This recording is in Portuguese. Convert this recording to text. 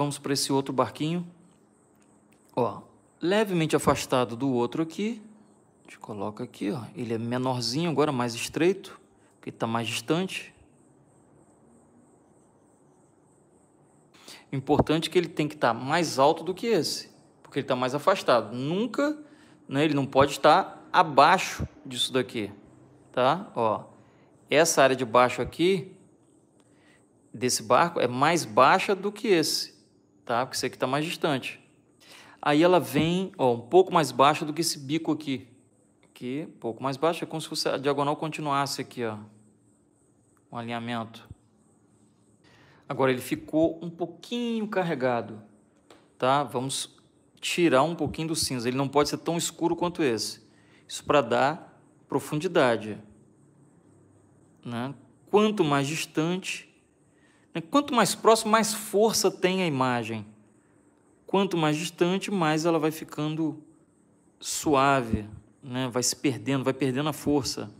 Vamos para esse outro barquinho. Ó, levemente afastado do outro aqui. A gente coloca aqui, ó. Ele é menorzinho agora, mais estreito, porque está mais distante. Importante que ele tem que estar tá mais alto do que esse, porque ele está mais afastado. Nunca, né, ele não pode estar tá abaixo disso daqui, tá? Ó, essa área de baixo aqui, desse barco, é mais baixa do que esse tá? Porque isso aqui está mais distante. Aí ela vem, ó, um pouco mais baixa do que esse bico aqui. Aqui, um pouco mais baixa, é como se fosse a diagonal continuasse aqui, ó. Um alinhamento. Agora ele ficou um pouquinho carregado, tá? Vamos tirar um pouquinho do cinza. Ele não pode ser tão escuro quanto esse. Isso para dar profundidade, né? Quanto mais distante, né? Quanto mais próximo, mais força tem a imagem. Quanto mais distante, mais ela vai ficando suave, né? vai se perdendo, vai perdendo a força.